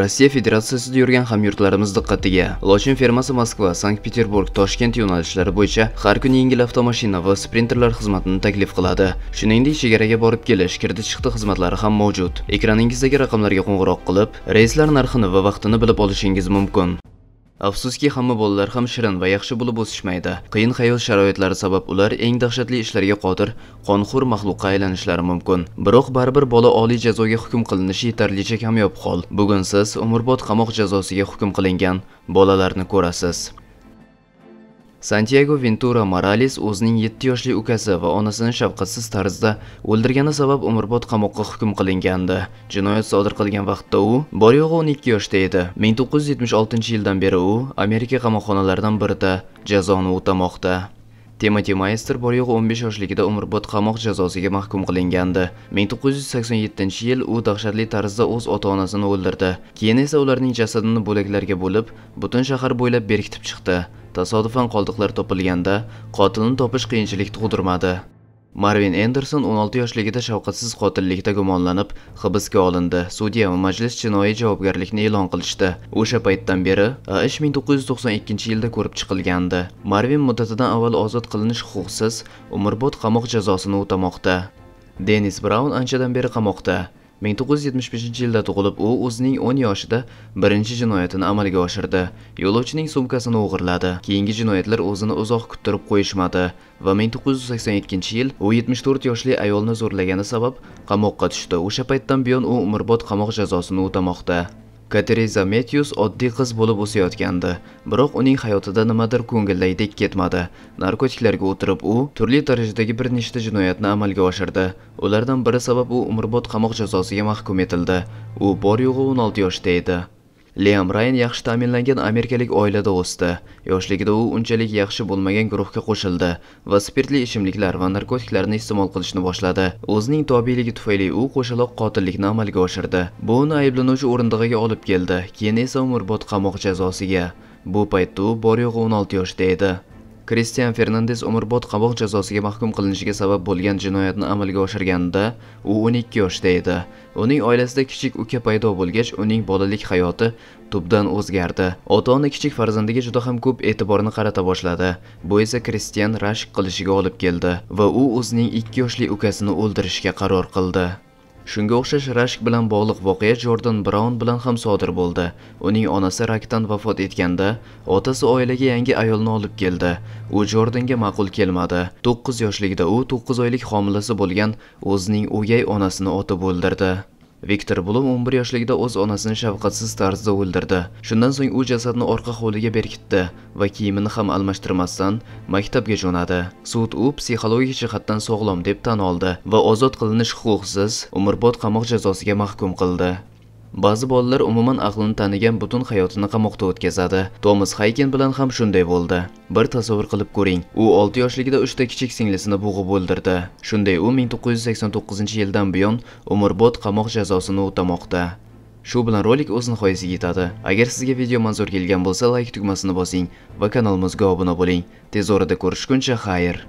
Rossiya Federatsiyasida yurgan hamyurtlarimiz diqqatiga. Lochin fermasi Moskva, Sankt-Peterburg, Toshkent yo'nalishlari bo'yicha har kuni yengil avtomashina va sprinterlar xizmatini taklif qiladi. Shuningdek, chegaraga borib kelish, kirdi-chiqdi xizmatlari ham mavjud. Ekraningizdagi raqamlarga qo'ng'iroq qilib, reyslar narxini va vaqtini bilib olishingiz mumkin. afsuski hamma bolalar ham shirin va yaxshi bo'lib o'sishmaydi qiyin hayot sharoitlari sabab ular eng dahshatli ishlarga qodir qonxur maxluqqa aylanishlari mumkin biroq baribir bola oliy jazoga hukm qilinishi yetarlicha kamyob hol bugun siz umrbod qamoq jazosiga hukm qilingan bolalarni ko'rasiz Santiago Ventura Morales o'zining 7 yoshli ukasi va onasini shafqatsiz tarzda o'ldirgani sabab umrbod qamoqqa hukm qilingandi. Jinoyat sodir qilgan vaqtda u bor yo'g'i 12 yoshda edi. 1976-yildan beri u Amerika qamoqxonalaridan birida jazoni o'tamoqda. Timothy Meister bor yo'q 15 yoshligida umrbod qamoq jazosiga mahkum qilingandi. 1987 yil u dahshatli tarzda o'z ota-onasini o'ldirdi. Keyin esa ularning jasadini bo'laklarga bo'lib, butun shahar bo'ylab berkitib chiqdi. Tasodifan qoldiqlar topilganda, qotilni topish qiyinchilik tug'dirmadi. Marvin Anderson 16 yoshligida shafqatsiz qotillikda gumonlanib hibsga olindi. Sudya va majlis jinoiy javobgarlikni e'lon qilishdi. O'sha paytdan beri AISh 1992-yilda ko'rib chiqilgandi. Marvin muddatidan avval ozod qilinish huquqsiz umrbod qamoq jazosini o'tamoqda. Dennis Brown anchadan beri qamoqda. 1975 yilda tug'ilib, u o'zining 10 yoshida birinchi jinoyatini amalga oshirdi. Yo'lovchining sumkasini o'g'irladi. Keyingi jinoyatlar o'zini uzoq kuttirib qo'yishmadi va 1982 yil u 74 yoshli ayolni zo'rlagani sabab qamoqqa tushdi. O'sha paytdan buyon u umrbod qamoq jazosini o'tamoqda. Katereza Matthews oddiy qiz bo'lib o'sayotgandi, biroq uning hayotida nimadir ko'ngildaydek ketmadi. Narkotiklarga o'tirib u turli darajadagi bir nechta jinoyatni amalga oshirdi. Ulardan biri sabab u umrbod qamoq jazosiga mahkum etildi. U bor yo'g'i 16 yoshda edi. Liam Ryan yaxshi ta'minlangan amerikalik oilada o'sdi. Yoshligida u unchalik yaxshi bo'lmagan guruhga qo'shildi va spirtli ichimliklar va narkotiklarni iste'mol qilishni boshladi. O'zining tobiyligi tufayli u qo'shaloq qotillikni amalga oshirdi. Bu uni ayblanuvchi o'rindig'iga olib keldi, keyin esa umrbod qamoq jazosiga. Bu paytda u bor yo'g'i 16 yoshda edi. Kristian Fernandes umrbod qamoq jazosiga mahkum qilinishiga sabab bo'lgan jinoyatni amalga oshirganida u 12 yoshda edi. Uning oilasida kichik uka paydo bo'lgach, uning bolalik hayoti tubdan o'zgardi. Ota-ona kichik farzandiga juda ham ko'p e'tiborni qarata boshladi. Bu esa Kristian rashk qilishiga olib keldi va u o'zining 2 yoshli ukasini o'ldirishga qaror qildi. Shunga o'xshash rashk bilan bog'liq voqea Jordan Brown bilan ham sodir bo'ldi. Uning onasi rakdan vafot etganda, otasi oilaga yangi ayolni olib keldi. U Jordanga ma'qul kelmadi. 9 yoshligida u 9 oylik homilasi bo'lgan o'zining o'gay onasini otib o'ldirdi. Viktor Blum 11 yoshligida o'z onasini shafqatsiz tarzda o'ldirdi. Shundan so'ng u jasadni orqa hovliga berkitdi va kiyimini ham almashtirmasdan maktabga jo'nadi. Sud u psixologik jihatdan sog'lom deb tan oldi va ozod qilinish huquqsiz umrbod qamoq jazosiga mahkum qildi. Ba'zi bolalar umuman aqlini tanigan butun hayotini qamoqda o'tkazadi. Thomas Hayken bilan ham shunday bo'ldi. Bir tasavvur qilib ko'ring. U 6 yoshligida 3 ta kichik singlisini bo'g'ib o'ldirdi. Shunday u 1989-yildan buyon umrbod qamoq jazosini o'tamoqda. Shu bilan rolik o'z nihoyasiga yetadi. Agar sizga video manzur kelgan bo'lsa, like tugmasini bosing va kanalimizga obuna bo'ling. Tez orada ko'rishguncha xayr.